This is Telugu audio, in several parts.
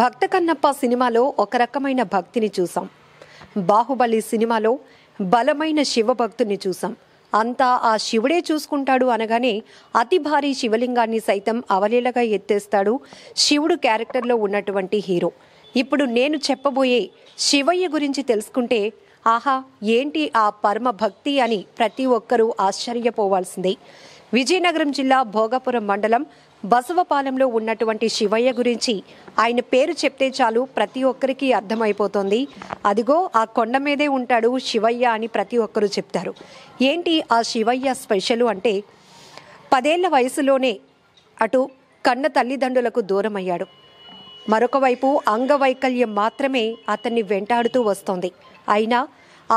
భక్త కన్నప్ప సినిమాలో ఒక రకమైన భక్తిని చూసాం బాహుబలి సినిమాలో బలమైన శివభక్తుని చూసాం అంతా ఆ శివుడే చూసుకుంటాడు అనగానే అతి భారీ శివలింగాన్ని సైతం అవలీలగా ఎత్తేస్తాడు శివుడు క్యారెక్టర్లో ఉన్నటువంటి హీరో ఇప్పుడు నేను చెప్పబోయే శివయ్య గురించి తెలుసుకుంటే ఆహా ఏంటి ఆ పరమ భక్తి అని ప్రతి ఒక్కరూ ఆశ్చర్యపోవాల్సిందే విజయనగరం జిల్లా భోగాపురం మండలం బసవపాలెంలో ఉన్నటువంటి శివయ్య గురించి ఆయన పేరు చెప్తే చాలు ప్రతి ఒక్కరికి అర్థమైపోతుంది అదిగో ఆ కొండ మీదే ఉంటాడు శివయ్య అని ప్రతి ఒక్కరూ చెప్తారు ఏంటి ఆ శివయ్య స్పెషల్ అంటే పదేళ్ల వయసులోనే అటు కన్న తల్లిదండ్రులకు దూరమయ్యాడు మరొక వైపు అంగవైకల్యం మాత్రమే అతన్ని వెంటాడుతూ వస్తోంది అయినా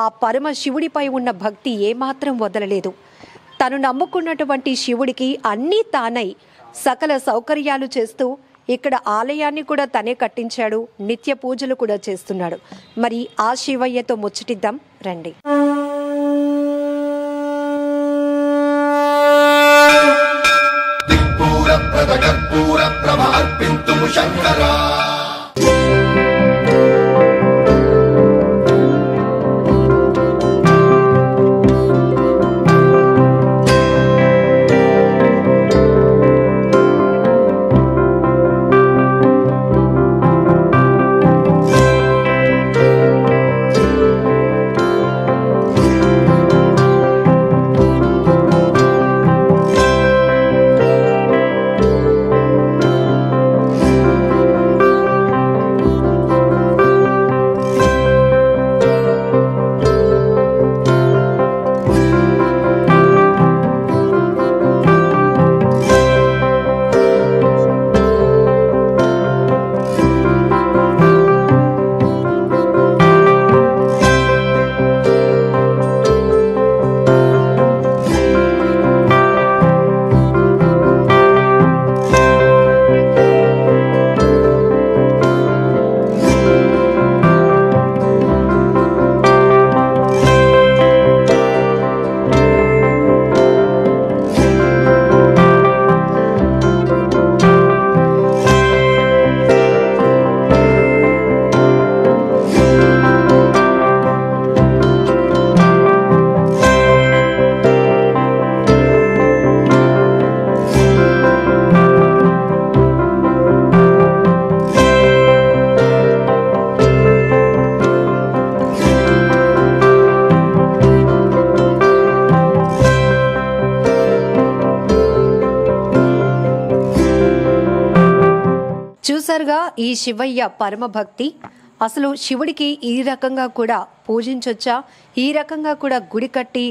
ఆ పరమ శివుడిపై ఉన్న భక్తి ఏమాత్రం వదలలేదు తను నమ్ముకున్నటువంటి శివుడికి అన్నీ తానై సకల సౌకర్యాలు చేస్తూ ఇక్కడ ఆలయాన్ని కూడా తనే కట్టించాడు నిత్య పూజలు కూడా చేస్తున్నాడు మరి ఆ శివయ్యతో ముచ్చటిద్దాం రండి ఈ శివయ్య పరమభక్తి అసలు శివుడికి ఈ రకంగా కూడా పూజించొచ్చా ఈ రకంగా కూడా గుడి కట్టి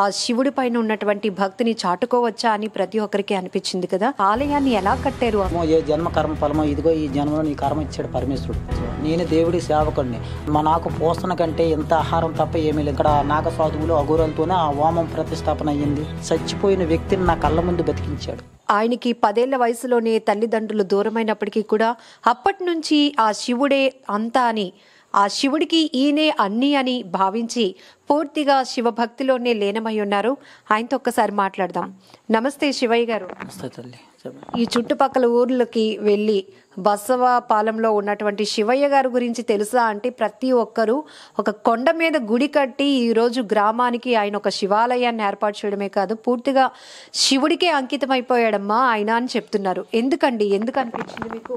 ఆ శివుడి పైన ఉన్నటువంటి భక్తిని చాటుకోవచ్చా అని ప్రతి ఒక్కరికి అనిపించింది కదా ఆలయాన్ని ఎలా కట్టారు ఏ జన్మ కర్మ ఫలమో ఇదిగో ఈ జన్మలో నీ కర్మ ఇచ్చాడు పరమేశ్వరుడు నేను దేవుడి సేవకుడిని మా నాకు పోషణ కంటే ఎంత ఆహారం తప్ప ఏమీ లేదు ఇక్కడ నాగ సాధువులు అఘోరలతోనే ఆ వామం ప్రతిష్టాపన అయ్యింది చచ్చిపోయిన వ్యక్తిని నా కళ్ళ ముందు బతికించాడు ఆయనకి పదేళ్ల వయసులోనే తల్లిదండ్రులు దూరమైనప్పటికీ కూడా అప్పటి నుంచి ఆ శివుడే అంతా అని ఆ శివుడికి ఈయనే అన్నీ అని భావించి పూర్తిగా శివభక్తిలోనే లీనమై ఉన్నారు ఆయనతో ఒక్కసారి మాట్లాడదాం నమస్తే శివయ్య గారు నమస్తే తల్లి ఈ చుట్టుపక్కల ఊర్లకి వెళ్ళి బసవ పాలెంలో ఉన్నటువంటి శివయ్య గారి గురించి తెలుసా అంటే ప్రతి ఒక్కరూ ఒక కొండ మీద గుడి కట్టి ఈరోజు గ్రామానికి ఆయన ఒక శివాలయాన్ని ఏర్పాటు చేయడమే కాదు పూర్తిగా శివుడికే అంకితం అయిపోయాడమ్మా ఆయన అని చెప్తున్నారు ఎందుకండి ఎందుకు అనిపించింది మీకు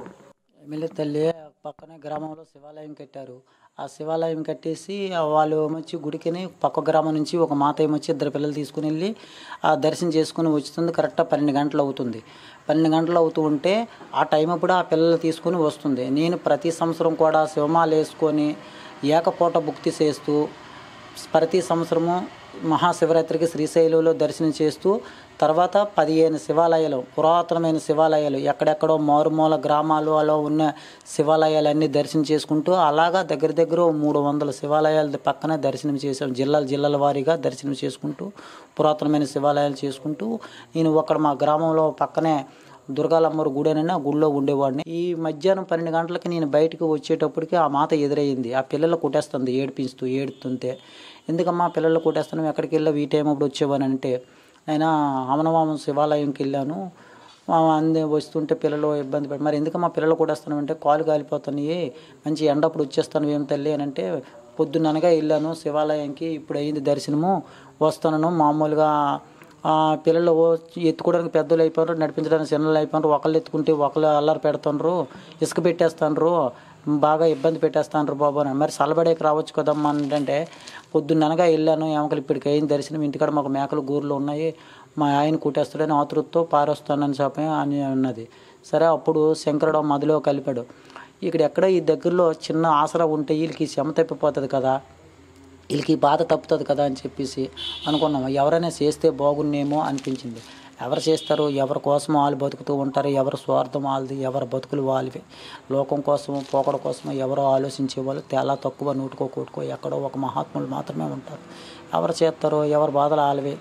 తల్లి పక్కనే గ్రామంలో శివాలయం కట్టారు ఆ శివాలయం కట్టేసి వాళ్ళు ఏమొచ్చి గుడికిని పక్క గ్రామం నుంచి ఒక మాత వచ్చి ఇద్దరు పిల్లలు తీసుకుని వెళ్ళి ఆ దర్శనం చేసుకుని వస్తుంది కరెక్ట్గా పన్నెండు గంటలు అవుతుంది పన్నెండు గంటలు అవుతూ ఉంటే ఆ టైం అప్పుడు ఆ పిల్లలు తీసుకుని వస్తుంది నేను ప్రతి సంవత్సరం కూడా శివమాలు వేసుకొని ఏకపూట భుక్తి చేస్తూ ప్రతి సంవత్సరము మహాశివరాత్రికి శ్రీశైలంలో దర్శనం చేస్తూ తర్వాత పదిహేను శివాలయాలు పురాతనమైన శివాలయాలు ఎక్కడెక్కడో మారుమూల గ్రామాలు అలా ఉన్న శివాలయాలన్నీ దర్శనం చేసుకుంటూ అలాగా దగ్గర దగ్గర మూడు వందల శివాలయాల పక్కన దర్శనం చేసాం జిల్లాల జిల్లాల వారీగా దర్శనం చేసుకుంటూ పురాతనమైన శివాలయాలు చేసుకుంటూ నేను అక్కడ మా గ్రామంలో పక్కనే దుర్గాలమ్మరు గుడేనని ఆ గుడిలో ఉండేవాడిని ఈ మధ్యాహ్నం పన్నెండు గంటలకి నేను బయటకు వచ్చేటప్పటికి ఆ మాత ఎదురయ్యింది ఆ పిల్లలు కొట్టేస్తుంది ఏడిపిస్తూ ఏడుతుంటే ఎందుకమ్మా పిల్లలు కొట్టేస్తాను ఎక్కడికి వెళ్ళావు ఈ టైం అప్పుడు వచ్చేవానంటే అయినా అమనవామం శివాలయంకి వెళ్ళాను అందే వస్తుంటే పిల్లలు ఇబ్బంది పడి మరి ఎందుకు మా పిల్లలు కూడా అంటే కాలు కాలిపోతున్నాయి మంచి ఎండప్పుడు వచ్చేస్తాను ఏం తల్లి అని అంటే పొద్దున్ననగా వెళ్ళాను శివాలయంకి ఇప్పుడు అయింది దర్శనము వస్తాను మామూలుగా పిల్లలు ఎత్తుకోవడానికి పెద్దలు అయిపోయారు నడిపించడానికి చిన్నలు అయిపోయారు ఒకళ్ళు ఎత్తుకుంటే ఒకళ్ళు అల్లరి పెడుతుండ్రు ఇసుక పెట్టేస్తుండ్రు బాగా ఇబ్బంది పెట్టేస్తాను బాబు అని మరి సలబడేకి రావచ్చు కదమ్మా అంటే పొద్దున్ననగా వెళ్ళాను ఏమకలు ఇప్పటికి అయిన దర్శనం ఇంటికాడ మాకు మేకలు గూర్లు ఉన్నాయి మా ఆయన కుట్టేస్తాడని ఆతృతతో పారొస్తానని చెప్పి అని అన్నది సరే అప్పుడు శంకరుడు మధులో కలిపాడు ఇక్కడ ఎక్కడ ఈ దగ్గరలో చిన్న ఆసరా ఉంటే వీళ్ళకి శ్రమ తప్పిపోతుంది కదా వీళ్ళకి బాధ తప్పుతుంది కదా అని చెప్పేసి అనుకున్నాము ఎవరైనా చేస్తే బాగున్నేమో అనిపించింది ఎవరు చేస్తారు ఎవరి కోసం వాళ్ళు బతుకుతూ ఉంటారు ఎవరు స్వార్థం వాళ్ళది ఎవరు బతుకులు వాళ్ళవి లోకం కోసం పోకడ కోసం ఎవరో ఆలోచించే వాళ్ళు తేలా తక్కువ నూటుకో కూటుకో ఎక్కడో ఒక మహాత్ములు మాత్రమే ఉంటారు ఎవరు చేస్తారో ఎవరి బాధలు వాళ్ళవి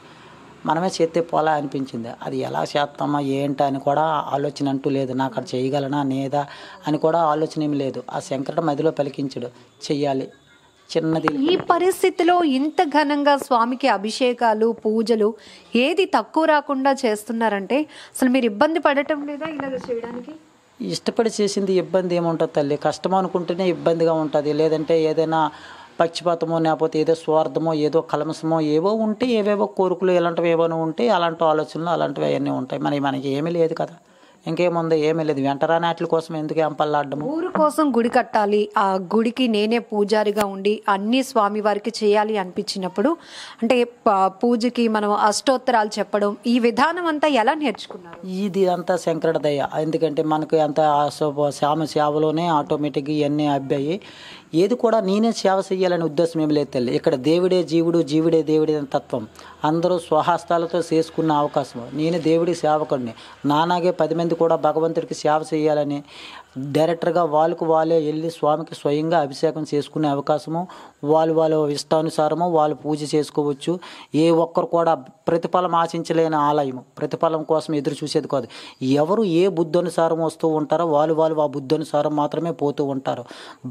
మనమే చేస్తే పోలా అనిపించింది అది ఎలా చేస్తామా ఏంటి అని కూడా ఆలోచన అంటూ లేదు నాకు అక్కడ చేయగలనా లేదా అని కూడా ఆలోచన ఏమి లేదు ఆ శంకరం మదిలో పలికించడు చెయ్యాలి చిన్నది ఈ పరిస్థితిలో ఇంత ఘనంగా స్వామికి అభిషేకాలు పూజలు ఏది తక్కువ రాకుండా చేస్తున్నారంటే అసలు మీరు ఇబ్బంది పడటం లేదా ఇలా చేయడానికి ఇష్టపడి చేసింది ఇబ్బంది ఏముంటుంది తల్లి కష్టం అనుకుంటేనే ఇబ్బందిగా ఉంటుంది లేదంటే ఏదైనా పక్షపాతమో లేకపోతే ఏదో స్వార్థమో ఏదో కలమసమో ఏవో ఉంటే ఏవేవో కోరికలు ఇలాంటివి ఏవైనా ఉంటే అలాంటి ఆలోచనలు అలాంటివి అవన్నీ ఉంటాయి మరి మనకి ఏమీ లేదు కదా ఇంకేముంది ఏమీ లేదు వెంటరాని వాటి కోసం ఎందుకు ఎంపల్లాడము ఊరు కోసం గుడి కట్టాలి ఆ గుడికి నేనే పూజారిగా ఉండి అన్ని స్వామి వారికి చేయాలి అనిపించినప్పుడు అంటే పూజకి మనం అష్టోత్తరాలు చెప్పడం ఈ విధానం అంతా ఎలా నేర్చుకున్నారు ఇది అంతా శంకరుడి ఎందుకంటే మనకు అంత శామ సేవలోనే ఆటోమేటిక్గా ఇవన్నీ అబ్బాయి ఏది కూడా నేనే సేవ చేయాలనే ఉద్దేశం ఏమి లేదు తల్లి ఇక్కడ దేవుడే జీవుడు జీవుడే దేవుడే అనే తత్వం అందరూ స్వహస్తాలతో చేసుకున్న అవకాశం నేను దేవుడి సేవకుడిని నానాగే పది మంది కూడా భగవంతుడికి సేవ చేయాలని డైరెక్టర్గా వాళ్ళకు వాళ్ళే వెళ్ళి స్వామికి స్వయంగా అభిషేకం చేసుకునే అవకాశము వాళ్ళు వాళ్ళ ఇష్టానుసారము వాళ్ళు పూజ చేసుకోవచ్చు ఏ ఒక్కరు కూడా ప్రతిఫలం ఆశించలేని ఆలయము ప్రతిఫలం కోసం ఎదురు చూసేది కాదు ఎవరు ఏ బుద్ధనుసారం వస్తూ ఉంటారో వాళ్ళు వాళ్ళు ఆ బుద్ధనుసారం మాత్రమే పోతూ ఉంటారు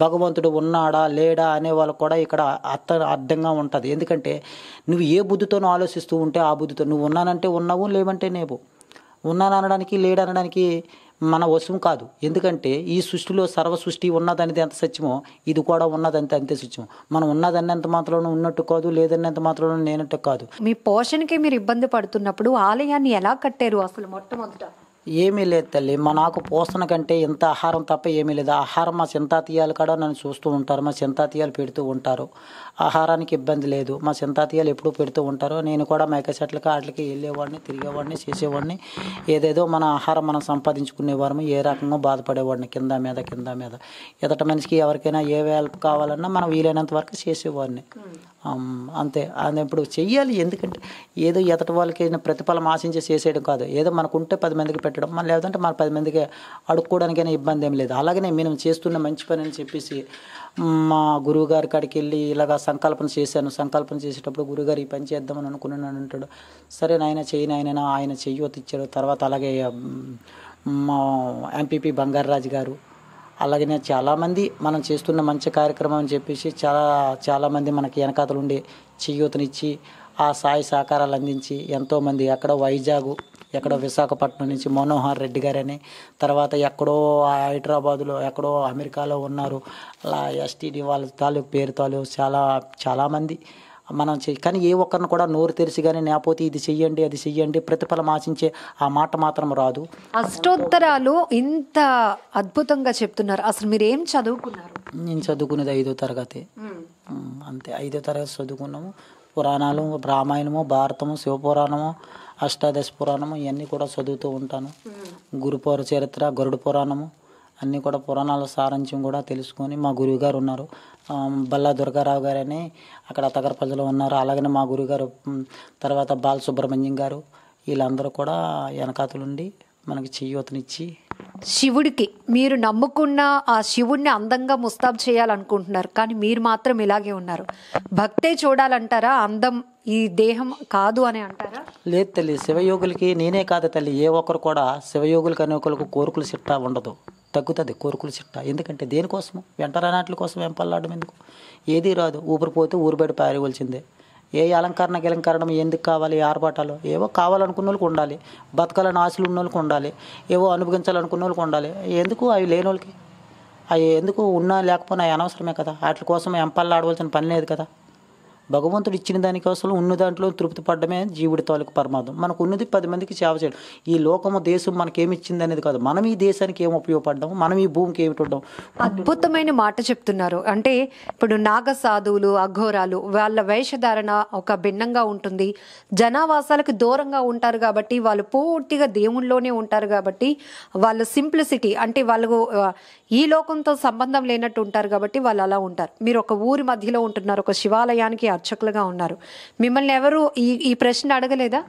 భగవంతుడు ఉన్నాడా లేడా అనే వాళ్ళు కూడా ఇక్కడ అర్థ అర్థంగా ఉంటుంది ఎందుకంటే నువ్వు ఏ బుద్ధితోనూ ఆలోచిస్తూ ఉంటే ఆ బుద్ధితో నువ్వు ఉన్నానంటే ఉన్నావు లేవంటే నేవు ఉన్నాను అనడానికి లేడనడానికి మన వశం కాదు ఎందుకంటే ఈ సృష్టిలో సర్వ సృష్టి ఉన్నదనేది ఎంత సత్యమో ఇది కూడా ఉన్నదంతే అంతే సత్యం మనం ఎంత మాత్రంలో ఉన్నట్టు కాదు ఎంత మాత్రంలో నేనట్టు కాదు మీ పోషణకి మీరు ఇబ్బంది పడుతున్నప్పుడు ఆలయాన్ని ఎలా కట్టారు అసలు మొట్టమొదట ఏమీ లేదు తల్లి మా నాకు పోషణ కంటే ఇంత ఆహారం తప్ప ఏమీ లేదు ఆహారం మా సింతాతీయాలు కూడా నన్ను చూస్తూ ఉంటారు మా సింతాతీయాలు పెడుతూ ఉంటారు ఆహారానికి ఇబ్బంది లేదు మా సింతాతీయాలు ఎప్పుడు పెడుతూ ఉంటారు నేను కూడా మేక సెట్లకి వాటికి వెళ్ళేవాడిని తిరిగేవాడిని చేసేవాడిని ఏదేదో మన ఆహారం మనం సంపాదించుకునేవారము ఏ రకంగా బాధపడేవాడిని కింద మీద కింద మీద ఎదట మనిషికి ఎవరికైనా ఏ హెల్ప్ కావాలన్నా మనం వీలైనంత వరకు చేసేవాడిని అంతే అది ఇప్పుడు చెయ్యాలి ఎందుకంటే ఏదో ఎదటి వాళ్ళకి ప్రతిఫలం ఆశించి చేసేయడం కాదు ఏదో మనకుంటే పది మందికి పెట్టడం మన లేదంటే మన పది మందికి అడుక్కోవడానికైనా ఇబ్బంది ఏం లేదు అలాగనే మేము చేస్తున్న మంచి పని అని చెప్పేసి మా గురువు గారి కాడికి వెళ్ళి ఇలాగ సంకల్పన చేశాను సంకల్పన చేసేటప్పుడు గురుగారు ఈ పని చేద్దామని అనుకున్నాను అంటాడు సరే నాయన చేయి నాయన ఆయన చెయ్యొత్తి ఇచ్చాడు తర్వాత అలాగే మా ఎంపీపీ బంగారరాజు గారు అలాగనే చాలామంది మనం చేస్తున్న మంచి కార్యక్రమం అని చెప్పేసి చాలా చాలామంది మనకి వెనకాతలు ఉండి చేయూతనిచ్చి ఆ సాయి సహకారాలు అందించి ఎంతోమంది అక్కడ వైజాగ్ ఎక్కడో విశాఖపట్నం నుంచి మనోహర్ రెడ్డి గారని తర్వాత ఎక్కడో హైదరాబాదులో ఎక్కడో అమెరికాలో ఉన్నారు అలా ఎస్టీడీ వాళ్ళ తాలూకు పేరు తాలూకు చాలా చాలామంది మనం చే కానీ ఏ ఒక్కరిని కూడా నోరు తెరిచి కానీ లేకపోతే ఇది చెయ్యండి అది చెయ్యండి ప్రతిఫలం ఆశించే ఆ మాట మాత్రం రాదు అష్టోత్తరాలు ఇంత అద్భుతంగా చెప్తున్నారు అసలు మీరు ఏం చదువుకున్నారు నేను చదువుకునేది ఐదో తరగతి అంతే ఐదో తరగతి చదువుకున్నాము పురాణాలు రామాయణము భారతము శివపురాణము అష్టాదశ పురాణము ఇవన్నీ కూడా చదువుతూ ఉంటాను గురుపౌర చరిత్ర గరుడు పురాణము అన్నీ కూడా పురాణాల సారాంశం కూడా తెలుసుకొని మా గురువు గారు ఉన్నారు బల్లా దుర్గారావు గారని అక్కడ తగరపల్లిలో ఉన్నారు అలాగనే మా గురుగారు తర్వాత బాలసుబ్రహ్మణ్యం గారు వీళ్ళందరూ కూడా వెనకాతలుండి మనకి చేయూతనిచ్చి శివుడికి మీరు నమ్ముకున్న ఆ శివుణ్ణి అందంగా ముస్తాబ్ చేయాలనుకుంటున్నారు కానీ మీరు మాత్రం ఇలాగే ఉన్నారు భక్తే చూడాలంటారా అందం ఈ దేహం కాదు అని అంటారా లేదు తల్లి శివయోగులకి నేనే కాదు తల్లి ఏ ఒక్కరు కూడా శివయోగులకి అనే ఒకరికి కోరుకులు చిట్టా ఉండదు తగ్గుతుంది కోరుకులు చిట్టా ఎందుకంటే దేనికోసం వెంటరానాట్ల కోసం వెంపల్లాడడం ఎందుకు ఏది రాదు ఊపిరిపోతే ఊరు బయట పారివలసిందే ఏ అలంకరణ గిలంకరణం ఎందుకు కావాలి ఆర్భాటాలు ఏవో కావాలనుకున్న వాళ్ళకి ఉండాలి బతకాలని ఆశలు ఉన్న వాళ్ళకి ఉండాలి ఏవో అనుభవించాలనుకున్న వాళ్ళకి ఉండాలి ఎందుకు అవి లేని వాళ్ళకి అవి ఎందుకు ఉన్నా లేకపోయినా అనవసరమే కదా వాటి కోసం ఎంపల్లాడవలసిన పని లేదు కదా భగవంతుడు ఇచ్చిన దానికోసం ఉన్న దాంట్లో తృప్తి పడ్డమే జీవుడి తాలూకు పరమాదం మనకు ఉన్నది పది మందికి సేవ చేయడం ఈ లోకము దేశం మనకేమిచ్చింది అనేది కాదు మనం ఈ దేశానికి ఏం ఉపయోగపడ్డాం మనం ఈ భూమికి ఏమిటి ఉండడం అద్భుతమైన మాట చెప్తున్నారు అంటే ఇప్పుడు నాగ సాధువులు అఘోరాలు వాళ్ళ వేషధారణ ఒక భిన్నంగా ఉంటుంది జనావాసాలకు దూరంగా ఉంటారు కాబట్టి వాళ్ళు పూర్తిగా దేవుళ్ళలోనే ఉంటారు కాబట్టి వాళ్ళు సింప్లిసిటీ అంటే వాళ్ళు ఈ లోకంతో సంబంధం లేనట్టు ఉంటారు కాబట్టి వాళ్ళు అలా ఉంటారు మీరు ఒక ఊరి మధ్యలో ఉంటున్నారు ఒక శివాలయానికి అర్చకులుగా ఉన్నారు మిమ్మల్ని ఎవరు ఈ ఈ ప్రశ్న అడగలేదా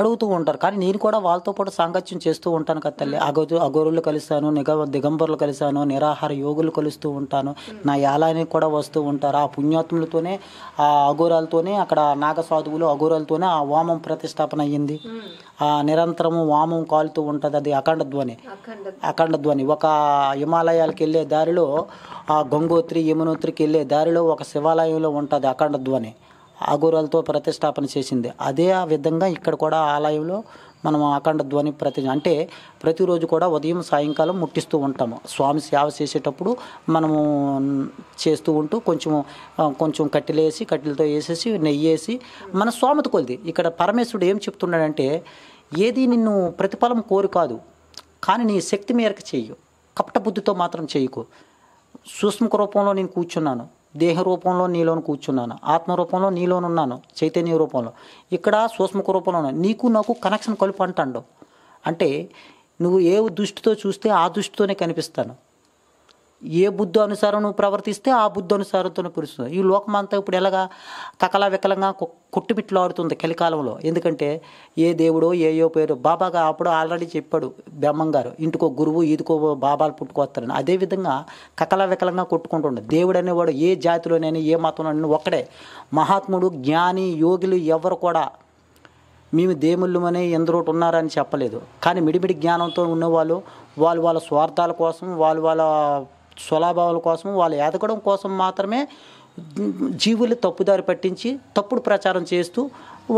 అడుగుతూ ఉంటారు కానీ నేను కూడా వాళ్ళతో పాటు సాంగత్యం చేస్తూ ఉంటాను కదా తల్లి అగో అగోరులు కలిశాను నిగ దిగంబరులు కలిశాను నిరాహార యోగులు కలుస్తూ ఉంటాను నా యాలానికి కూడా వస్తూ ఉంటారు ఆ పుణ్యాత్ములతోనే ఆ అఘోరాలతోనే అక్కడ నాగసాధువులు అఘోరాలతోనే ఆ వామం ప్రతిష్టాపన అయ్యింది ఆ నిరంతరము వామం కాలుతూ ఉంటుంది అది అఖండ ధ్వని అఖండ ధ్వని ఒక హిమాలయాలకు వెళ్ళే దారిలో ఆ గంగోత్రి యమునోత్రికి వెళ్ళే దారిలో ఒక శివాలయంలో ఉంటుంది అఖండ ధ్వని ఆగూరాలతో ప్రతిష్టాపన చేసింది అదే ఆ విధంగా ఇక్కడ కూడా ఆలయంలో మనం అఖండ ధ్వని ప్రతి అంటే ప్రతిరోజు కూడా ఉదయం సాయంకాలం ముట్టిస్తూ ఉంటాము స్వామి సేవ చేసేటప్పుడు మనము చేస్తూ ఉంటూ కొంచెం కొంచెం కట్టెలేసి కట్టెలతో వేసేసి నెయ్యి వేసి మన స్వామిత కొలిది ఇక్కడ పరమేశ్వరుడు ఏం చెప్తున్నాడంటే ఏది నిన్ను ప్రతిఫలం కోరు కాదు కానీ నీ శక్తి మేరకు చెయ్యు కపట బుద్ధితో మాత్రం చేయకు సూక్ష్మక రూపంలో నేను కూర్చున్నాను దేహ రూపంలో నీలోని కూర్చున్నాను ఆత్మ రూపంలో నీలోనున్నాను చైతన్య రూపంలో ఇక్కడ సూక్ష్మక రూపంలో నీకు నాకు కనెక్షన్ కలుపు అంటాడు అంటే నువ్వు ఏ దృష్టితో చూస్తే ఆ దృష్టితోనే కనిపిస్తాను ఏ బుద్ధి అనుసారం నువ్వు ప్రవర్తిస్తే ఆ బుద్ధి అనుసారంతో పురుస్తుంది ఈ లోకం అంతా ఇప్పుడు ఎలాగా కకలా వికలంగా ఆడుతుంది కలికాలంలో ఎందుకంటే ఏ దేవుడో ఏయో పేరు బాబాగా అప్పుడు ఆల్రెడీ చెప్పాడు బ్రహ్మం గారు ఇంటికో గురువు ఇదికో బాబాలు పుట్టుకొస్తారని అదేవిధంగా కకలా వికలంగా కొట్టుకుంటుండే దేవుడు అనేవాడు ఏ జాతిలోనైనా ఏ మతంలోనైనా ఒక్కడే మహాత్ముడు జ్ఞాని యోగులు ఎవరు కూడా మేము దేవుళ్ళమనే ఎందరో ఉన్నారని చెప్పలేదు కానీ మిడిమిడి జ్ఞానంతో ఉన్నవాళ్ళు వాళ్ళు వాళ్ళ స్వార్థాల కోసం వాళ్ళు వాళ్ళ స్వలాభావాల కోసం వాళ్ళు ఎదగడం కోసం మాత్రమే జీవులు తప్పుదారి పట్టించి తప్పుడు ప్రచారం చేస్తూ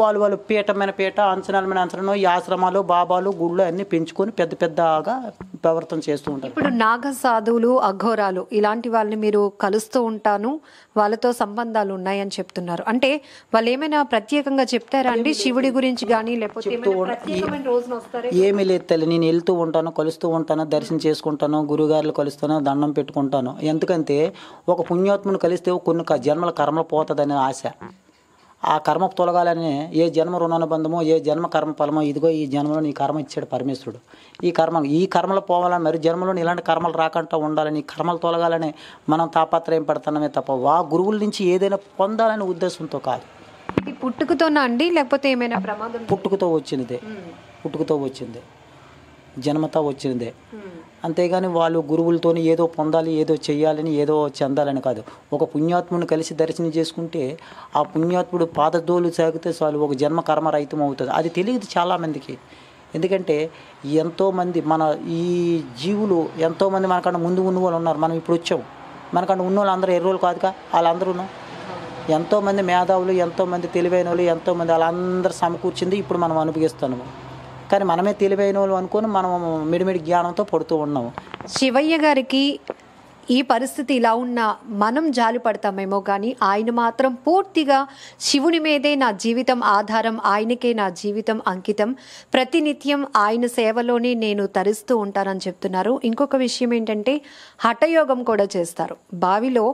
వాళ్ళు వాళ్ళు పీఠమైన పీఠ అంచనాలమైన అంచనాలు ఈ ఆశ్రమాలు బాబాలు గుళ్ళు అన్ని పెంచుకొని పెద్ద పెద్దగా ప్రవర్తన చేస్తూ ఉంటారు ఇప్పుడు నాగ సాధువులు అఘోరాలు ఇలాంటి వాళ్ళని మీరు కలుస్తూ ఉంటాను వాళ్ళతో సంబంధాలు ఉన్నాయని చెప్తున్నారు అంటే వాళ్ళు ఏమైనా ప్రత్యేకంగా చెప్తారా అండి శివుడి గురించి కానీ లేకపోతే ఏమీ లేదు తల్లి నేను వెళ్తూ ఉంటాను కలుస్తూ ఉంటాను దర్శనం చేసుకుంటాను గురుగారులు కలుస్తాను దండం పెట్టుకుంటాను ఎందుకంటే ఒక పుణ్యాత్మను కలిస్తే కొన్ని జన్మల కర్మలు పోతుందనే ఆశ ఆ కర్మ తొలగాలని ఏ జన్మ రుణానుబంధమో ఏ జన్మ కర్మ ఫలమో ఇదిగో ఈ జన్మలో నీ కర్మ ఇచ్చాడు పరమేశ్వరుడు ఈ కర్మ ఈ కర్మలు పోవాలని మరి జన్మలో ఇలాంటి కర్మలు రాకుండా ఉండాలని ఈ కర్మలు తొలగాలని మనం తాపత్రయం పడుతున్నామే తప్ప వా గురువుల నుంచి ఏదైనా పొందాలనే ఉద్దేశంతో కాదు ఈ పుట్టుకతోనా అండి లేకపోతే ఏమైనా ప్రమాదం పుట్టుకతో వచ్చింది పుట్టుకతో వచ్చింది జన్మతా వచ్చిందే అంతేగాని వాళ్ళు గురువులతో ఏదో పొందాలి ఏదో చేయాలని ఏదో చెందాలని కాదు ఒక పుణ్యాత్ముని కలిసి దర్శనం చేసుకుంటే ఆ పుణ్యాత్ముడు పాదదోలు సాగితే చాలు ఒక జన్మ కర్మ రహితం అవుతుంది అది తెలియదు చాలామందికి ఎందుకంటే ఎంతోమంది మన ఈ జీవులు ఎంతోమంది మనకన్నా ముందు ఉన్న వాళ్ళు ఉన్నారు మనం ఇప్పుడు వచ్చాం మనకన్నా ఉన్న వాళ్ళు అందరూ ఎర్రోలు కాదుగా వాళ్ళందరూ ఎంతోమంది మేధావులు ఎంతోమంది తెలివైన వాళ్ళు ఎంతోమంది వాళ్ళందరూ సమకూర్చింది ఇప్పుడు మనం అనుభవిస్తున్నాము కానీ మనమే తెలివైన వాళ్ళు అనుకుని మనం మిడిమిడి జ్ఞానంతో పడుతూ ఉన్నాము శివయ్య గారికి ఈ పరిస్థితి ఇలా ఉన్నా మనం జాలి పడతామేమో కానీ ఆయన మాత్రం పూర్తిగా శివుని మీదే నా జీవితం ఆధారం ఆయనకే నా జీవితం అంకితం ప్రతినిత్యం ఆయన సేవలోనే నేను తరిస్తూ ఉంటానని చెప్తున్నారు ఇంకొక విషయం ఏంటంటే హఠయోగం కూడా చేస్తారు బావిలో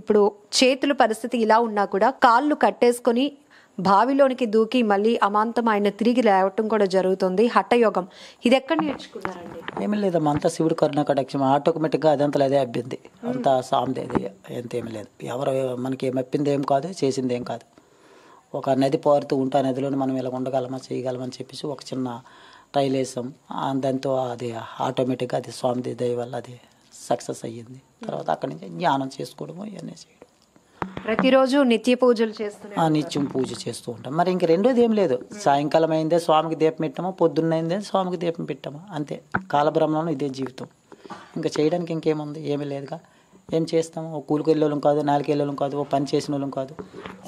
ఇప్పుడు చేతుల పరిస్థితి ఇలా ఉన్నా కూడా కాళ్ళు కట్టేసుకొని బావిలోనికి దూకి మళ్ళీ అమాంతం ఆయన తిరిగి లేవటం కూడా జరుగుతుంది హఠయోగం ఇది ఎక్కడ నేర్చుకున్నారండి ఏమీ లేదమ్మా అంతా శివుడు కరుణ కటాక్షం ఆటోమేటిక్గా అదంతా అదే అబ్బింది అంత సామ్ది అది ఎంత ఏమీ లేదు ఎవరు మనకి మెప్పింది ఏం కాదు చేసింది ఏం కాదు ఒక నది పారుతూ ఉంటా నదిలోనే మనం ఇలా ఉండగలమా చేయగలమని చెప్పేసి ఒక చిన్న ట్రైల్ వేసాం దాంతో అది ఆటోమేటిక్గా అది స్వామిది దయ వల్ల అది సక్సెస్ అయ్యింది తర్వాత అక్కడి నుంచి ధ్యానం చేసుకోవడము ఇవన్నీ చేయడం ప్రతిరోజు నిత్య పూజలు చేస్తున్నాం నిత్యం పూజ చేస్తూ ఉంటాం మరి ఇంక రెండోది ఏం లేదు సాయంకాలం అయిందే స్వామికి దీపం పొద్దున్న పొద్దున్నైందే స్వామికి దీపం పెట్టమా అంతే కాలబ్రహ్మణం ఇదే జీవితం ఇంకా చేయడానికి ఇంకేముంది ఏమీ లేదుగా ఏం చేస్తాము ఓ కూలికి కాదు నాలుగేళ్ళం కాదు ఓ పని చేసిన వాళ్ళం కాదు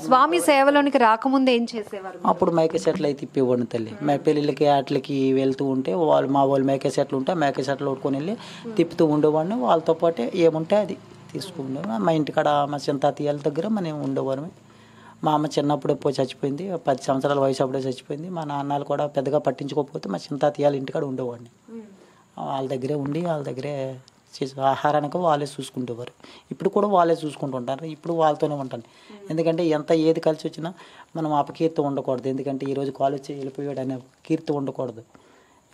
స్వామి సేవలోనికి రాకముందు ఏం చేసేవారు అప్పుడు మేకే సెట్లు అయితే ఇప్పివ్వండి తల్లి మా పెళ్ళిళ్ళకి వాటికి వెళ్తూ ఉంటే వాళ్ళు మా వాళ్ళు మేకే సెట్లు ఉంటే మేకే సెట్లు ఓడుకొని వెళ్ళి తిప్పుతూ ఉండేవాడిని వాళ్ళతో పాటే ఏముంటే అది తీసుకున్నాను మా ఇంటికాడ మా చిన్న తాతయ్యాల దగ్గర మనం ఉండేవారమే మా అమ్మ చిన్నప్పుడు ఎప్పుడు చచ్చిపోయింది పది సంవత్సరాల వయసు అప్పుడే చచ్చిపోయింది మా నాన్నలు కూడా పెద్దగా పట్టించుకోకపోతే మా చిన్న తాతయ్యాల ఇంటికాడ ఉండేవాడిని వాళ్ళ దగ్గరే ఉండి వాళ్ళ దగ్గరే చేసి ఆహారానికి వాళ్ళే చూసుకుంటేవారు ఇప్పుడు కూడా వాళ్ళే చూసుకుంటుంటారు ఇప్పుడు వాళ్ళతోనే ఉంటాను ఎందుకంటే ఎంత ఏది కలిసి వచ్చినా మనం అపకీర్తి ఉండకూడదు ఎందుకంటే ఈరోజు కాల్ వచ్చి వెళ్ళిపోయాడు అనే కీర్తి ఉండకూడదు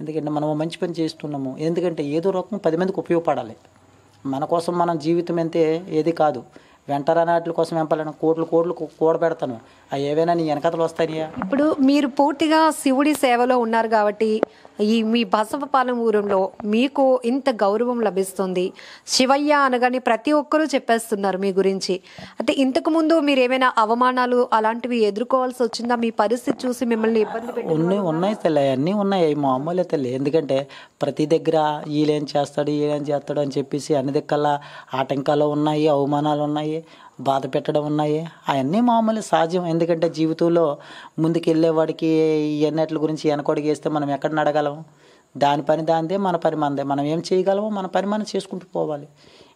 ఎందుకంటే మనం మంచి పని చేస్తున్నాము ఎందుకంటే ఏదో రకం పది మందికి ఉపయోగపడాలి మన కోసం మనం జీవితం అంతే ఏది కాదు వెంటరానాట్ల కోసం వెంపాలను కోట్లు కోట్లు కూడబెడతాను అవి ఏవైనా నీ వెనకతలు వస్తాయా ఇప్పుడు మీరు పూర్తిగా శివుడి సేవలో ఉన్నారు కాబట్టి ఈ మీ బసవపాలెం ఊరంలో మీకు ఇంత గౌరవం లభిస్తుంది శివయ్య అనగానే ప్రతి ఒక్కరూ చెప్పేస్తున్నారు మీ గురించి అంటే ఇంతకుముందు మీరు ఏమైనా అవమానాలు అలాంటివి ఎదుర్కోవాల్సి వచ్చిందా మీ పరిస్థితి చూసి మిమ్మల్ని ఇబ్బంది ఉన్నాయి ఉన్నాయి తెల్లే అన్నీ ఉన్నాయి మామూలే తెల్లే ఎందుకంటే ప్రతి దగ్గర వీళ్ళేం చేస్తాడు వీళ్ళేం చేస్తాడు అని చెప్పేసి అన్ని దిక్కల్లా ఆటంకాలు ఉన్నాయి అవమానాలు ఉన్నాయి బాధ పెట్టడం ఉన్నాయి అవన్నీ మామూలు సహజం ఎందుకంటే జీవితంలో ముందుకు వెళ్ళేవాడికి గురించి వెనకడుగు వేస్తే మనం ఎక్కడ నడగలం దాని పని దానిదే మన పని మనదే మనం ఏం చేయగలమో మన పని మనం చేసుకుంటూ పోవాలి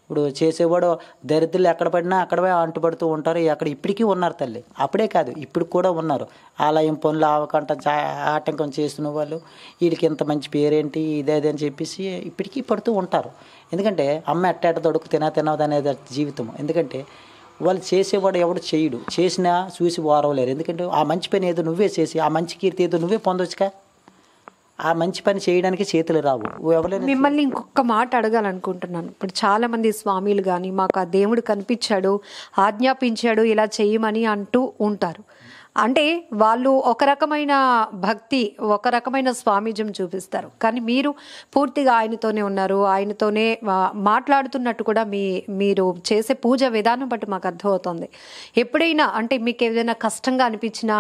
ఇప్పుడు చేసేవాడు దరిద్రులు ఎక్కడ పడినా అక్కడ అంటుపడుతూ ఉంటారు అక్కడ ఇప్పటికీ ఉన్నారు తల్లి అప్పుడే కాదు ఇప్పుడు కూడా ఉన్నారు ఆలయం పనులు ఆవకంట ఆటంకం చేసిన వాళ్ళు వీడికి ఇంత మంచి పేరేంటి ఇదేది అని చెప్పేసి ఇప్పటికీ పడుతూ ఉంటారు ఎందుకంటే అమ్మ ఎట్ట ఎట్ట దొడుకు తినా తినదు అనేది జీవితం ఎందుకంటే వాళ్ళు చేసేవాడు ఎవడు చేయడు చేసినా చూసి వారవలేరు ఎందుకంటే ఆ మంచి పని ఏదో నువ్వే చేసి ఆ మంచి కీర్తి ఏదో నువ్వే పొందొచ్చుగా ఆ మంచి పని చేయడానికి చేతులు రావు ఎవరైనా మిమ్మల్ని ఇంకొక మాట అడగాలనుకుంటున్నాను ఇప్పుడు చాలా మంది స్వామిలు కానీ మాకు ఆ దేవుడు కనిపించాడు ఆజ్ఞాపించాడు ఇలా చేయమని అంటూ ఉంటారు అంటే వాళ్ళు ఒక రకమైన భక్తి ఒక రకమైన స్వామీజం చూపిస్తారు కానీ మీరు పూర్తిగా ఆయనతోనే ఉన్నారు ఆయనతోనే మాట్లాడుతున్నట్టు కూడా మీ మీరు చేసే పూజ విధానం బట్టి మాకు అర్థమవుతుంది ఎప్పుడైనా అంటే మీకు ఏదైనా కష్టంగా అనిపించినా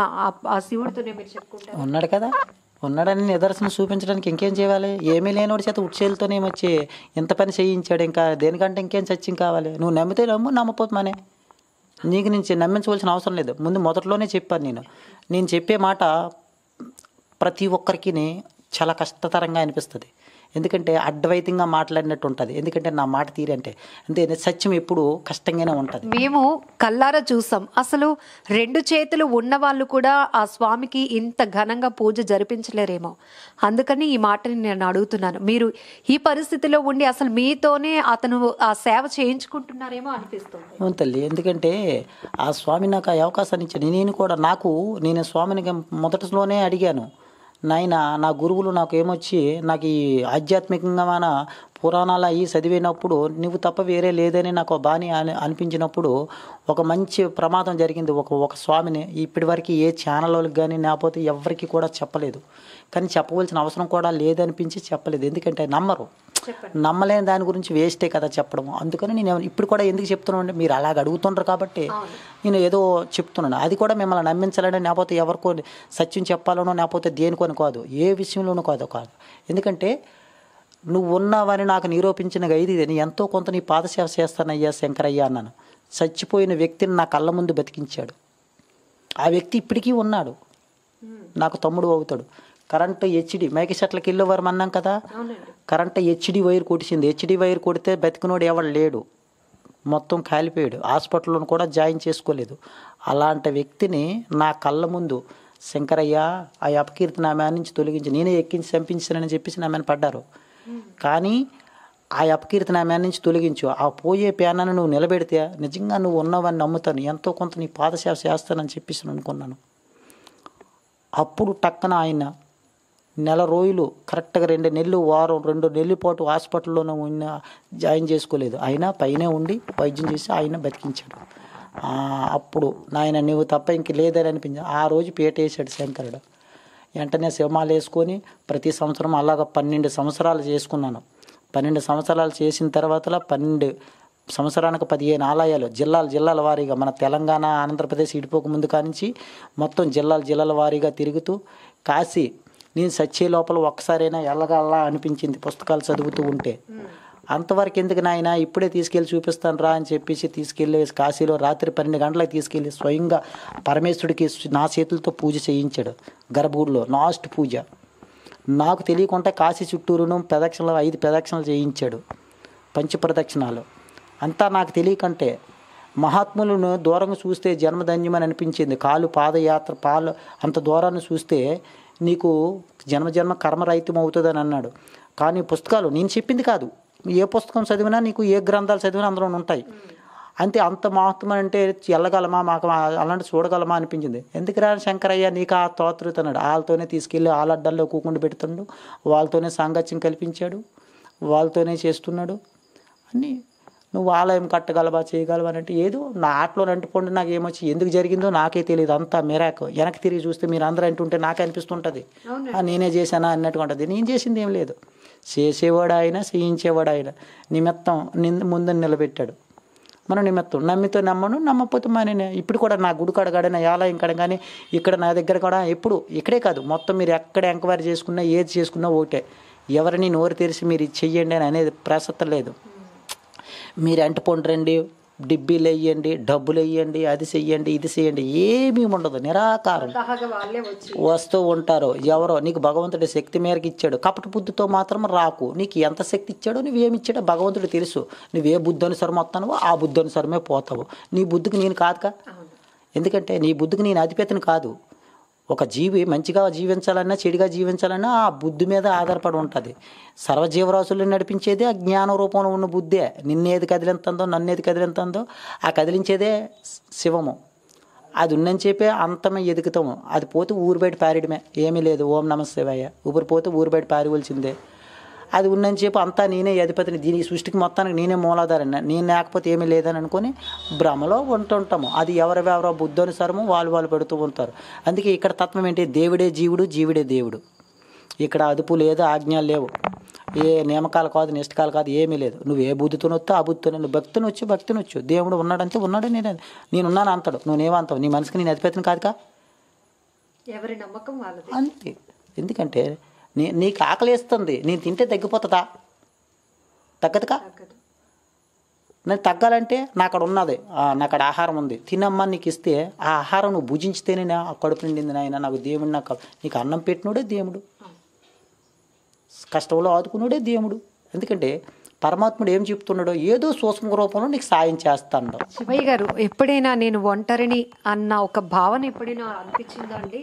ఆ శివుడితోనే మీరు చెప్పుకుంటారు ఉన్నాడు కదా ఉన్నాడని నిదర్శనం చూపించడానికి ఇంకేం చేయాలి ఏమీ లేనివాడి చేత ఉచ్చేలతోనే వచ్చి ఇంత పని చేయించాడు ఇంకా దేనికంటే ఇంకేం సత్యం కావాలి నువ్వు నమ్మితే నమ్ము నమ్మపోతున్నానే నీకు నేను నమ్మించవలసిన అవసరం లేదు ముందు మొదట్లోనే చెప్పాను నేను నేను చెప్పే మాట ప్రతి ఒక్కరికి చాలా కష్టతరంగా అనిపిస్తుంది ఎందుకంటే అడ్వైతంగా మాట్లాడినట్టు ఉంటుంది ఎందుకంటే నా మాట తీరంటే అంతే సత్యం ఎప్పుడు కష్టంగానే ఉంటుంది మేము కల్లారా చూసాం అసలు రెండు చేతులు ఉన్న వాళ్ళు కూడా ఆ స్వామికి ఇంత ఘనంగా పూజ జరిపించలేరేమో అందుకని ఈ మాటని నేను అడుగుతున్నాను మీరు ఈ పరిస్థితిలో ఉండి అసలు మీతోనే అతను ఆ సేవ చేయించుకుంటున్నారేమో అనిపిస్తుంది తల్లి ఎందుకంటే ఆ స్వామి నాకు ఆ అవకాశాన్ని ఇచ్చాను నేను కూడా నాకు నేను స్వామిని మొదటిలోనే అడిగాను నాయన నా గురువులు నాకు ఏమొచ్చి నాకు ఈ ఆధ్యాత్మికంగా పురాణాలు అవి చదివినప్పుడు నువ్వు తప్ప వేరే లేదని నాకు బాని అని అనిపించినప్పుడు ఒక మంచి ప్రమాదం జరిగింది ఒక ఒక స్వామిని ఇప్పటివరకు ఏ ఛానల్ కానీ లేకపోతే ఎవరికి కూడా చెప్పలేదు కానీ చెప్పవలసిన అవసరం కూడా లేదనిపించి చెప్పలేదు ఎందుకంటే నమ్మరు నమ్మలేని దాని గురించి వేస్టే కదా చెప్పడం అందుకని నేను ఇప్పుడు కూడా ఎందుకు చెప్తున్నాను అంటే మీరు అలాగ అడుగుతుండ్రు కాబట్టి నేను ఏదో చెప్తున్నాను అది కూడా మిమ్మల్ని నమ్మించాలని లేకపోతే ఎవరికో సత్యం చెప్పాలనో లేకపోతే దేనికోని కాదు ఏ విషయంలోనూ కాదు కాదు ఎందుకంటే నువ్వు ఉన్నావని నాకు నిరూపించిన గైది నేను ఎంతో కొంత నీ పాదసేవ చేస్తానయ్యా శంకరయ్య అన్నాను చచ్చిపోయిన వ్యక్తిని నా కళ్ళ ముందు బతికించాడు ఆ వ్యక్తి ఇప్పటికీ ఉన్నాడు నాకు తమ్ముడు అవుతాడు కరెంటు హెచ్డి మేక చెట్లకి ఇల్లు వరం అన్నాం కదా కరెంటు హెచ్డి వైర్ కొట్టింది హెచ్డి వైర్ కొడితే బతికినోడు ఎవడు లేడు మొత్తం కాలిపోయాడు హాస్పిటల్లో కూడా జాయిన్ చేసుకోలేదు అలాంటి వ్యక్తిని నా కళ్ళ ముందు శంకరయ్య ఆ అపకీర్తి నా మీద నుంచి తొలగించి నేనే ఎక్కించి చంపించానని చెప్పేసి నా మీద పడ్డారు కానీ ఆ అపకీర్తి నా మీద నుంచి తొలగించు ఆ పోయే ప్యానాన్ని నువ్వు నిలబెడితే నిజంగా నువ్వు ఉన్నవని నమ్ముతాను ఎంతో కొంత నీ పాదసేవ చేస్తానని చెప్పేసి అనుకున్నాను అప్పుడు టక్కన ఆయన నెల రోజులు కరెక్ట్గా రెండు నెలలు వారం రెండు నెలల పాటు హాస్పిటల్లోనే ఉన్న జాయిన్ చేసుకోలేదు అయినా పైనే ఉండి వైద్యం చేసి ఆయన బతికించాడు అప్పుడు నాయన నువ్వు తప్ప ఇంక లేదని అనిపించి ఆ రోజు పేట వేసాడు శంకరుడు వెంటనే సినిమాలు వేసుకొని ప్రతి సంవత్సరం అలాగ పన్నెండు సంవత్సరాలు చేసుకున్నాను పన్నెండు సంవత్సరాలు చేసిన తర్వాత పన్నెండు సంవత్సరానికి పదిహేను ఆలయాలు జిల్లాల జిల్లాల వారీగా మన తెలంగాణ ఆంధ్రప్రదేశ్ ఇడిపోక ముందు కానించి మొత్తం జిల్లాల జిల్లాల వారీగా తిరుగుతూ కాశీ నేను సచ్చే లోపల ఒక్కసారైనా ఎల్లగల్లా అనిపించింది పుస్తకాలు చదువుతూ ఉంటే అంతవరకు ఎందుకు నాయన ఇప్పుడే తీసుకెళ్ళి చూపిస్తాను రా అని చెప్పేసి తీసుకెళ్లి కాశీలో రాత్రి పన్నెండు గంటలకు తీసుకెళ్ళి స్వయంగా పరమేశ్వరుడికి నా చేతులతో పూజ చేయించాడు గర్భగుడిలో లాస్ట్ పూజ నాకు తెలియకుండా కాశీ చుట్టూరును ప్రదక్షిణలు ఐదు ప్రదక్షిణలు చేయించాడు పంచప్రదక్షిణాలు అంతా నాకు తెలియకంటే మహాత్ములను దూరంగా చూస్తే జన్మధన్యమని అనిపించింది కాలు పాదయాత్ర పాలు అంత దూరాన్ని చూస్తే నీకు జన్మజన్మ కర్మరహితం అవుతుందని అన్నాడు కానీ పుస్తకాలు నేను చెప్పింది కాదు ఏ పుస్తకం చదివినా నీకు ఏ గ్రంథాలు చదివినా అందులో ఉంటాయి అంతే అంత మహత్వం అంటే వెళ్ళగలమా మాకు అలాంటి చూడగలమా అనిపించింది ఎందుకురా శంకరయ్య నీకు ఆ తోతృత అన్నాడు వాళ్ళతోనే తీసుకెళ్ళి వాళ్ళ అడ్డల్లో కూకుండా పెడుతుండు వాళ్ళతోనే సాంగత్యం కల్పించాడు వాళ్ళతోనే చేస్తున్నాడు అని నువ్వు ఆలయం కట్టగలవా చేయగలవా అని అంటే ఏదో నా ఆటలో అంటుకోండి నాకు ఏమొచ్చి ఎందుకు జరిగిందో నాకే తెలియదు అంతా మెరాక్ వెనక్కి తిరిగి చూస్తే మీరు అందరూ అంటుంటే నాకే అనిపిస్తుంటుంది నేనే చేశానా అన్నట్టుగా ఉంటుంది నేను చేసింది ఏం లేదు చేసేవాడు ఆయన చేయించేవాడు ఆయన నిమిత్తం నింద ముందని నిలబెట్టాడు మనం నిమిత్తం నమ్మితో నమ్మను నమ్మపోతే మన ఇప్పుడు కూడా నా గుడి కాడ నా ఆలయం కాడ కానీ ఇక్కడ నా దగ్గర కూడా ఎప్పుడు ఇక్కడే కాదు మొత్తం మీరు ఎక్కడ ఎంక్వైరీ చేసుకున్నా ఏది చేసుకున్నా ఒకటే ఎవరిని నోరు తెరిచి మీరు ఇది చెయ్యండి అని అనేది ప్రసక్త లేదు మీరు అంటిపండ్రండి డిబ్బీలు వేయండి డబ్బులు వేయండి అది చెయ్యండి ఇది చేయండి ఏమీ ఉండదు నిరాకారం వస్తూ ఉంటారు ఎవరో నీకు భగవంతుడి శక్తి మేరకు ఇచ్చాడు కపట బుద్ధితో మాత్రం రాకు నీకు ఎంత శక్తి ఇచ్చాడో నువ్వేమి ఇచ్చాడో భగవంతుడు తెలుసు నువ్వే బుద్ధి అనుసరం వస్తానో ఆ బుద్ధి అనుసరమే పోతావు నీ బుద్ధికి నేను కాదుగా ఎందుకంటే నీ బుద్ధికి నేను అధిపతిని కాదు ఒక జీవి మంచిగా జీవించాలన్నా చెడుగా జీవించాలన్నా ఆ బుద్ధి మీద ఆధారపడి ఉంటుంది సర్వజీవరాశులను నడిపించేది ఆ జ్ఞాన రూపంలో ఉన్న బుద్ధే నిన్నేది కదిలింతందో నన్నేది కదిలింతందో ఆ కదిలించేదే శివము అది ఉన్నని చెప్పి అంతమే ఎదుగుతాము అది పోతే ఊరు బయట పారేయడమే ఏమీ లేదు ఓం నమస్తే శివయ్య ఊపిరి పోతే ఊరు బయట పారవలసిందే అది ఉందని చెప్పి అంతా నేనే అధిపతిని దీని సృష్టికి మొత్తానికి నేనే మూలాధారం నేను లేకపోతే ఏమీ లేదని అనుకుని భ్రమలో ఉంటుంటాము అది ఎవరెవరో బుద్ధానుసారము వాళ్ళు వాళ్ళు పెడుతూ ఉంటారు అందుకే ఇక్కడ తత్వం ఏంటి దేవుడే జీవుడు జీవుడే దేవుడు ఇక్కడ అదుపు లేదు ఆజ్ఞలు లేవు ఏ నియమకాలు కాదు నిష్టకాలు కాదు ఏమీ లేదు నువ్వు ఏ బుద్ధితో వస్తే ఆ బుద్ధితో నువ్వు భక్తిని వచ్చు భక్తిని వచ్చు దేవుడు ఉన్నాడంతే ఉన్నాడు నేను నేనున్నాను నువ్వు నువ్వేమంతావు నీ మనసుకి నేను అధిపతిని కాదుకా ఎవరి నమ్మకం వాళ్ళు అంతే ఎందుకంటే నీ నీకు ఆకలిస్తుంది నేను తింటే తగ్గిపోతుందా తగ్గదుగా నేను తగ్గాలంటే నా అక్కడ ఉన్నది నా అక్కడ ఆహారం ఉంది తినమ్మా నీకు ఇస్తే ఆ ఆహారం నువ్వు భుజించితేనే నా కడుపు నిండింది నాయన నాకు దేవుడు నాకు నీకు అన్నం పెట్టినోడే దేవుడు కష్టంలో ఆదుకున్నాడే దేవుడు ఎందుకంటే పరమాత్ముడు ఏం చెప్తున్నాడో ఏదో సూక్ష్మ రూపంలో నీకు సాయం చేస్తాడు శివయ్య గారు ఎప్పుడైనా నేను ఒంటరిని అన్న ఒక భావన ఎప్పుడైనా అనిపించిందా అండి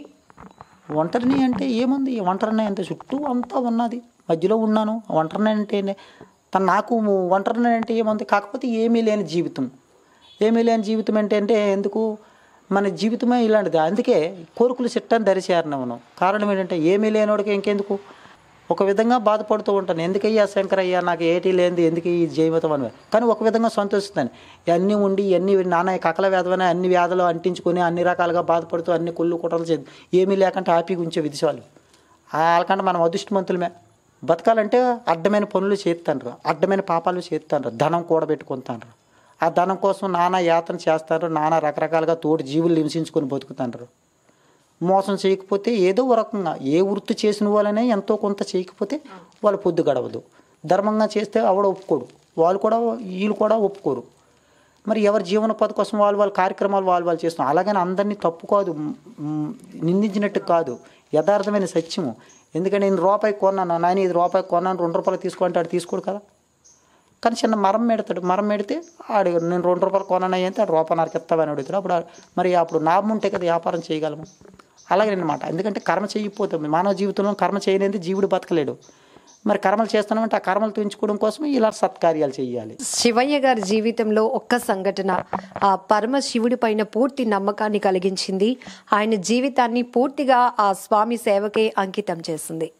ఒంటరిని అంటే ఏముంది ఒంటరిని అంటే చుట్టూ అంతా ఉన్నది మధ్యలో ఉన్నాను ఒంటరిని అంటే తన నాకు ఒంటరిని అంటే ఏముంది కాకపోతే ఏమీ లేని జీవితం ఏమీ లేని జీవితం అంటే అంటే ఎందుకు మన జీవితమే ఇలాంటిది అందుకే కోరుకులు చిట్టని దరిచేరణ మనం కారణం ఏంటంటే ఏమీ లేనివాడికి ఇంకెందుకు ఒక విధంగా బాధపడుతూ ఉంటాను ఎందుకయ్యా శంకరయ్యా నాకు ఏటీ లేనిది ఎందుకు ఈ జయమతం అని కానీ ఒక విధంగా సంతోషిస్తాను అన్నీ ఉండి అన్ని నాన్న కకల వ్యాధమైన అన్ని వ్యాధులు అంటించుకొని అన్ని రకాలుగా బాధపడుతూ అన్ని కుళ్ళు కుట్రలు చేద్దు ఏమీ లేకుండా హ్యాపీగా ఉంచే విధిశాలు వాళ్ళకంటే మనం అదృష్టమంతులమే బతకాలంటే అడ్డమైన పనులు చేస్తాను అడ్డమైన పాపాలు చేస్తాను ధనం కూడబెట్టుకుంటాను ఆ ధనం కోసం నానా యాత్ర చేస్తారు నానా రకరకాలుగా తోటి జీవులు హింసించుకొని బతుకుతాను మోసం చేయకపోతే ఏదో ఒక రకంగా ఏ వృత్తి చేసిన వాళ్ళనే ఎంతో కొంత చేయకపోతే వాళ్ళు పొద్దు గడవదు ధర్మంగా చేస్తే ఆవిడ ఒప్పుకోడు వాళ్ళు కూడా వీళ్ళు కూడా ఒప్పుకోరు మరి ఎవరి జీవనోపాధి కోసం వాళ్ళు వాళ్ళ కార్యక్రమాలు వాళ్ళు వాళ్ళు చేస్తున్నాం అలాగని అందరినీ తప్పు కాదు నిందించినట్టు కాదు యథార్థమైన సత్యము ఎందుకంటే నేను రూపాయి కొన్నాను నాయన ఇది రూపాయి కొన్నాను రెండు రూపాయలు తీసుకో అంటే తీసుకోడు కదా కానీ చిన్న మరం పెడతాడు మరం పెడితే ఆడు నేను రెండు రూపాయలు కొననయ్య అంటే రూపాయన్నరకి ఇస్తామని అడుగుతాడు అప్పుడు మరి అప్పుడు లాభం ఉంటే కదా వ్యాపారం చేయగలము అనమాట ఎందుకంటే కర్మ చేయకపోతుంది మానవ జీవితంలో కర్మ చేయనేది జీవుడు బతకలేడు మరి కర్మలు చేస్తున్నామంటే ఆ కర్మలు తుంచుకోవడం కోసం ఇలా సత్కార్యాలు చేయాలి శివయ్య గారి జీవితంలో ఒక్క సంఘటన ఆ పరమ శివుడి పైన పూర్తి నమ్మకాన్ని కలిగించింది ఆయన జీవితాన్ని పూర్తిగా ఆ స్వామి సేవకే అంకితం చేసింది